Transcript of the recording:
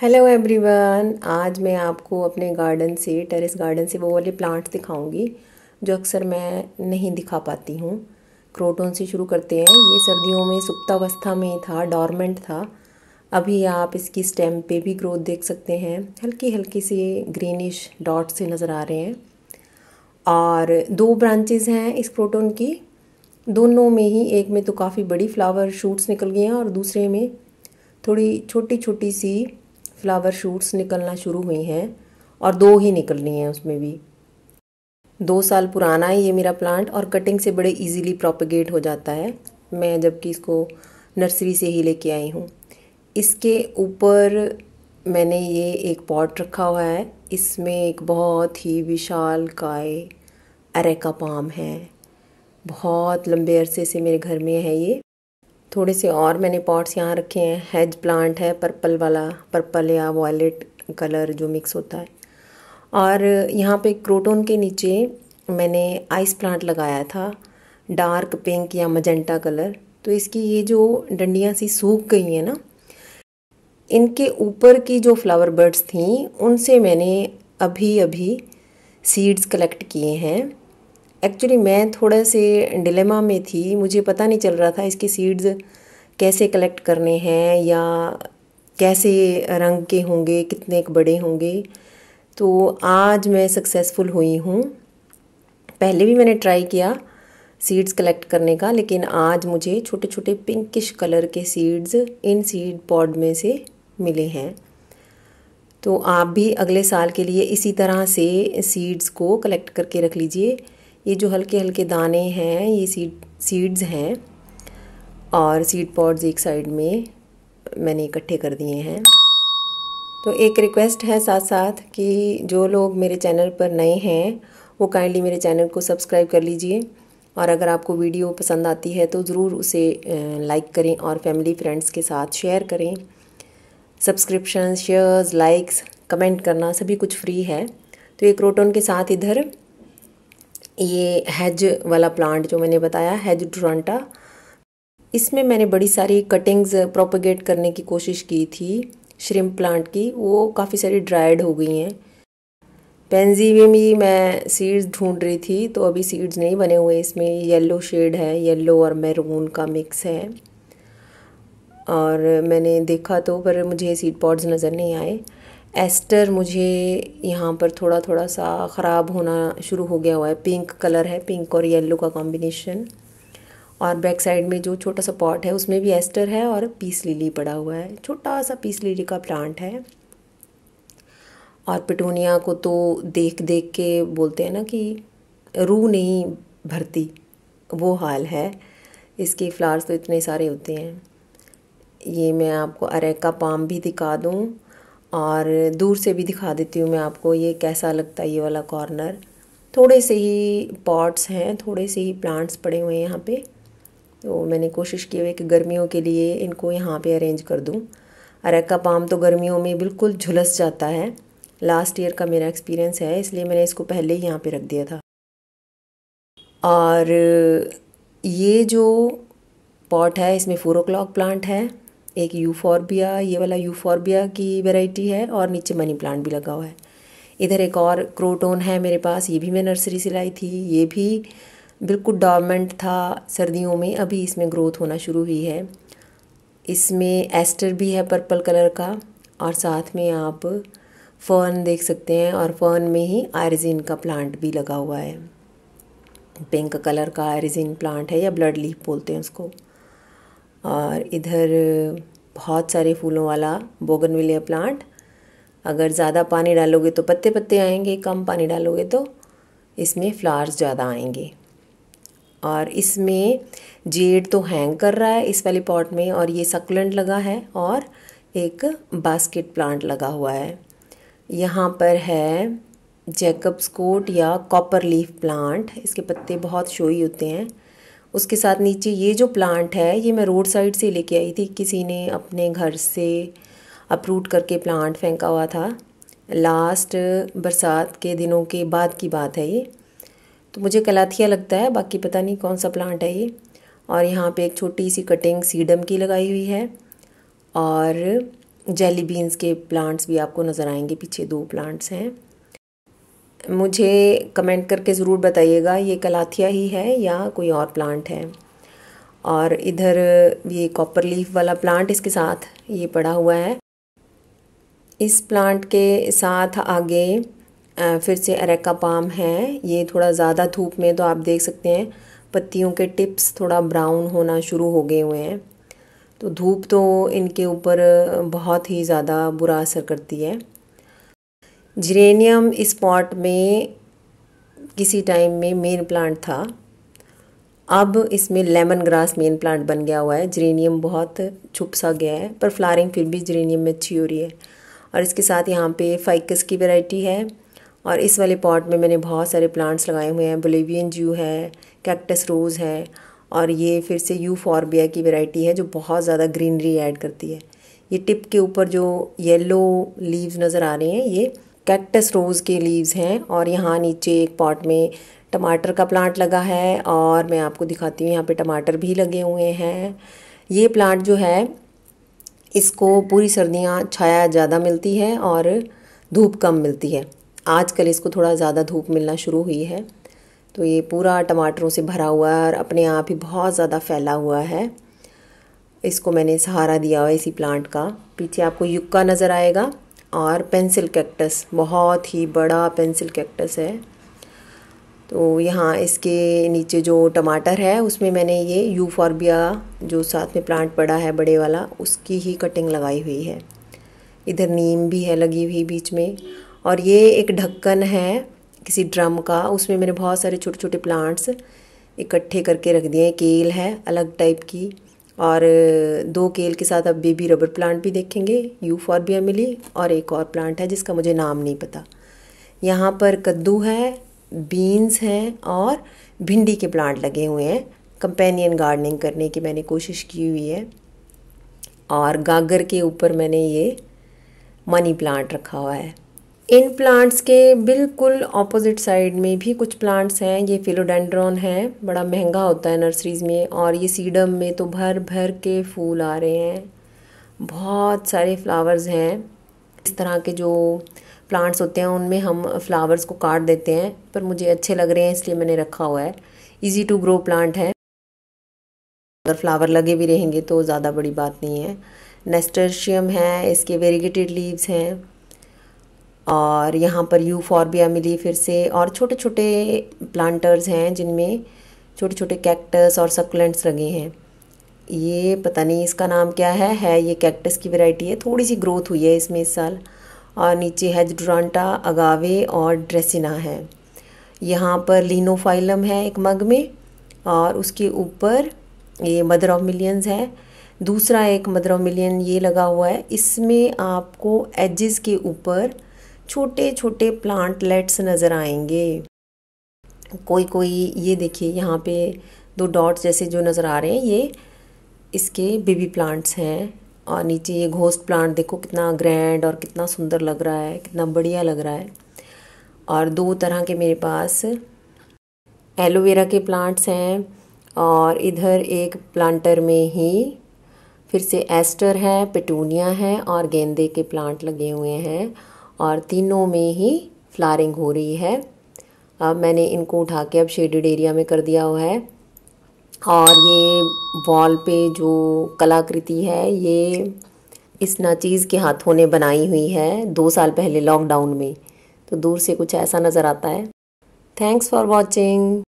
hello everyone आज मैं आपको अपने गार्डन से टेरेस गार्डन से वो वाले प्लांट्स दिखाऊंगी जो अक्सर मैं नहीं दिखा पाती हूँ क्रोटोन से शुरू करते हैं ये सर्दियों में सुप्तावस्था में था डॉर्मेंट था अभी आप इसकी स्टेम पे भी ग्रोथ देख सकते हैं हल्की हल्की से ग्रीनिश डॉट से नज़र आ रहे हैं और दो ब्रांचेज हैं इस क्रोटोन की दोनों में ही एक में तो काफ़ी बड़ी फ्लावर शूट्स निकल गए हैं और दूसरे में थोड़ी छोटी छोटी सी फ्लावर शूट्स निकलना शुरू हुई हैं और दो ही निकलनी है उसमें भी दो साल पुराना है ये मेरा प्लांट और कटिंग से बड़े इजीली प्रोपेगेट हो जाता है मैं जबकि इसको नर्सरी से ही लेके आई हूँ इसके ऊपर मैंने ये एक पॉट रखा हुआ है इसमें एक बहुत ही विशाल काय अरेका पाम है बहुत लंबे अरसे से मेरे घर में है ये थोड़े से और मैंने पॉट्स यहाँ रखे हैं हेज प्लांट है पर्पल वाला पर्पल या वॉयलेट कलर जो मिक्स होता है और यहाँ पे क्रोटोन के नीचे मैंने आइस प्लांट लगाया था डार्क पिंक या मजेंटा कलर तो इसकी ये जो डंडियाँ सी सूख गई हैं ना इनके ऊपर की जो फ्लावर बर्ड्स थी उनसे मैंने अभी अभी सीड्स कलेक्ट किए हैं एक्चुअली मैं थोड़ा से डिलेमा में थी मुझे पता नहीं चल रहा था इसके सीड्स कैसे कलेक्ट करने हैं या कैसे रंग के होंगे कितने बड़े होंगे तो आज मैं सक्सेसफुल हुई हूँ पहले भी मैंने ट्राई किया सीड्स कलेक्ट करने का लेकिन आज मुझे छोटे छोटे पिंकिश कलर के सीड्स इन सीड पॉड में से मिले हैं तो आप भी अगले साल के लिए इसी तरह से सीड्स को कलेक्ट करके रख लीजिए ये जो हल्के हल्के दाने हैं ये सीड सीड्स हैं और सीड पॉड्स एक साइड में मैंने इकट्ठे कर दिए हैं तो एक रिक्वेस्ट है साथ साथ कि जो लोग मेरे चैनल पर नए हैं वो काइंडली मेरे चैनल को सब्सक्राइब कर लीजिए और अगर आपको वीडियो पसंद आती है तो ज़रूर उसे लाइक करें और फैमिली फ्रेंड्स के साथ शेयर करें सब्सक्रिप्शन शेयर्स लाइक्स कमेंट करना सभी कुछ फ्री है तो एक क्रोटोन के साथ इधर ये हैज वाला प्लांट जो मैंने बताया हैज ड्रांटा इसमें मैंने बड़ी सारी कटिंग्स प्रोपोगेट करने की कोशिश की थी श्रिम प्लांट की वो काफ़ी सारी ड्राइड हो गई हैं पेंजी में भी मैं सीड्स ढूंढ रही थी तो अभी सीड्स नहीं बने हुए इसमें येलो शेड है येलो और मैरून का मिक्स है और मैंने देखा तो पर मुझे सीड पॉड्स नज़र नहीं आए एस्टर मुझे यहाँ पर थोड़ा थोड़ा सा ख़राब होना शुरू हो गया हुआ है पिंक कलर है पिंक और येलो का कॉम्बिनेशन और बैक साइड में जो छोटा सा पॉट है उसमें भी एस्टर है और पीस लिली पड़ा हुआ है छोटा सा पीस लिली का प्लांट है और पिटोनिया को तो देख देख के बोलते हैं ना कि रू नहीं भरती वो हाल है इसके फ्लावर्स तो इतने सारे होते हैं ये मैं आपको अरेका पाम भी दिखा दूँ और दूर से भी दिखा देती हूँ मैं आपको ये कैसा लगता है ये वाला कॉर्नर थोड़े से ही पॉट्स हैं थोड़े से ही प्लांट्स पड़े हुए हैं यहाँ पे तो मैंने कोशिश की है कि गर्मियों के लिए इनको यहाँ पे अरेंज कर दूँ अरेका पाम तो गर्मियों में बिल्कुल झुलस जाता है लास्ट ईयर का मेरा एक्सपीरियंस है इसलिए मैंने इसको पहले ही यहाँ पर रख दिया था और ये जो पॉट है इसमें फोर ओ प्लांट है एक यूफॉर्बिया ये वाला यूफॉर्बिया की वेराइटी है और नीचे मनी प्लांट भी लगा हुआ है इधर एक और क्रोटोन है मेरे पास ये भी मैं नर्सरी से लाई थी ये भी बिल्कुल डॉमेंट था सर्दियों में अभी इसमें ग्रोथ होना शुरू हुई है इसमें एस्टर भी है पर्पल कलर का और साथ में आप फर्न देख सकते हैं और फर्न में ही आयरजिन का प्लांट भी लगा हुआ है पिंक कलर का आयरजिन प्लांट है या ब्लड लीफ बोलते हैं उसको और इधर बहुत सारे फूलों वाला बोगनविलिया प्लांट अगर ज़्यादा पानी डालोगे तो पत्ते पत्ते आएंगे कम पानी डालोगे तो इसमें फ्लावर्स ज़्यादा आएंगे और इसमें जेड तो हैंग कर रहा है इस वाले पॉट में और ये सकुलेंट लगा है और एक बास्केट प्लांट लगा हुआ है यहाँ पर है जैकब्स कोट या कॉपर लीफ प्लांट इसके पत्ते बहुत शोई होते हैं उसके साथ नीचे ये जो प्लांट है ये मैं रोड साइड से लेके आई थी किसी ने अपने घर से अपरूट करके प्लांट फेंका हुआ था लास्ट बरसात के दिनों के बाद की बात है ये तो मुझे कलाथिया लगता है बाकी पता नहीं कौन सा प्लांट है ये और यहाँ पे एक छोटी सी कटिंग सीडम की लगाई हुई है और जेली बीन्स के प्लांट्स भी आपको नज़र आएंगे पीछे दो प्लांट्स हैं मुझे कमेंट करके ज़रूर बताइएगा ये कलाथिया ही है या कोई और प्लांट है और इधर ये कॉपर लीफ वाला प्लांट इसके साथ ये पड़ा हुआ है इस प्लांट के साथ आगे फिर से अरेका पाम है ये थोड़ा ज़्यादा धूप में तो आप देख सकते हैं पत्तियों के टिप्स थोड़ा ब्राउन होना शुरू हो गए हुए हैं तो धूप तो इनके ऊपर बहुत ही ज़्यादा बुरा असर करती है जिरेनियम इस पॉट में किसी टाइम में मेन प्लांट था अब इसमें लेमन ग्रास मेन प्लांट बन गया हुआ है जिरेनियम बहुत छुप सा गया है पर फ्लारिंग फिर भी जिरेनियम में अच्छी हो रही है और इसके साथ यहाँ पे फाइकस की वैरायटी है और इस वाले पॉट में मैंने बहुत सारे प्लांट्स लगाए हुए हैं बोलेवियन जू है कैक्टस रोज़ है और ये फिर से यू फॉर्बिया की वेराइटी है जो बहुत ज़्यादा ग्रीनरी एड करती है ये टिप के ऊपर जो येलो लीव्स नज़र आ रहे हैं ये कैक्टस रोज़ के लीव्स हैं और यहाँ नीचे एक पॉट में टमाटर का प्लांट लगा है और मैं आपको दिखाती हूँ यहाँ पे टमाटर भी लगे हुए हैं ये प्लांट जो है इसको पूरी सर्दियाँ छाया ज़्यादा मिलती है और धूप कम मिलती है आजकल इसको थोड़ा ज़्यादा धूप मिलना शुरू हुई है तो ये पूरा टमाटरों से भरा हुआ है और अपने आप ही बहुत ज़्यादा फैला हुआ है इसको मैंने सहारा दिया हुआ इसी प्लांट का पीछे आपको युक्का नज़र आएगा और पेंसिल कैक्टस बहुत ही बड़ा पेंसिल कैक्टस है तो यहाँ इसके नीचे जो टमाटर है उसमें मैंने ये यूफॉर्बिया जो साथ में प्लांट पड़ा है बड़े वाला उसकी ही कटिंग लगाई हुई है इधर नीम भी है लगी हुई बीच में और ये एक ढक्कन है किसी ड्रम का उसमें मैंने बहुत सारे छोटे छोटे प्लांट्स इकट्ठे करके रख दिए केल है अलग टाइप की और दो केल के साथ अब बेबी रबर प्लांट भी देखेंगे यू फॉर भी मिली और एक और प्लांट है जिसका मुझे नाम नहीं पता यहाँ पर कद्दू है बीन्स हैं और भिंडी के प्लांट लगे हुए हैं कंपेनियन गार्डनिंग करने की मैंने कोशिश की हुई है और गागर के ऊपर मैंने ये मनी प्लांट रखा हुआ है इन प्लांट्स के बिल्कुल ऑपोजिट साइड में भी कुछ प्लांट्स हैं ये फिलोडेंड्रॉन है बड़ा महंगा होता है नर्सरीज में और ये सीडम में तो भर भर के फूल आ रहे हैं बहुत सारे फ्लावर्स हैं इस तरह के जो प्लांट्स होते हैं उनमें हम फ्लावर्स को काट देते हैं पर मुझे अच्छे लग रहे हैं इसलिए मैंने रखा हुआ है ईज़ी टू ग्रो प्लांट है अगर फ्लावर लगे भी रहेंगे तो ज़्यादा बड़ी बात नहीं है नेस्टर्शियम है इसके वेरीगेटेड लीव्स हैं और यहाँ पर यू फॉर्बिया मिली फिर से और छोटे छोटे प्लांटर्स हैं जिनमें छोटे छोटे कैक्टस और सकुलेंट्स लगे हैं ये पता नहीं इसका नाम क्या है है ये कैक्टस की वैरायटी है थोड़ी सी ग्रोथ हुई है इसमें इस साल और नीचे है ड्रांटा अगावे और ड्रेसिना है यहाँ पर लिनोफाइलम है एक मग में और उसके ऊपर ये मदर ऑफ मिलियंस है दूसरा एक मदर ऑफ मिलियन ये लगा हुआ है इसमें आपको एजिस के ऊपर छोटे छोटे प्लांटलेट्स नज़र आएंगे कोई कोई ये देखिए यहाँ पे दो डॉट्स जैसे जो नज़र आ रहे हैं ये इसके बेबी प्लांट्स हैं और नीचे ये घोस्ट प्लांट देखो कितना ग्रैंड और कितना सुंदर लग रहा है कितना बढ़िया लग रहा है और दो तरह के मेरे पास एलोवेरा के प्लांट्स हैं और इधर एक प्लांटर में ही फिर से एस्टर है पेटूनिया है और गेंदे के प्लांट लगे हुए हैं और तीनों में ही फ्लारिंग हो रही है अब मैंने इनको उठा के अब शेडेड एरिया में कर दिया हुआ है और ये वॉल पे जो कलाकृति है ये इस नाचीज़ के हाथों ने बनाई हुई है दो साल पहले लॉकडाउन में तो दूर से कुछ ऐसा नज़र आता है थैंक्स फॉर वॉचिंग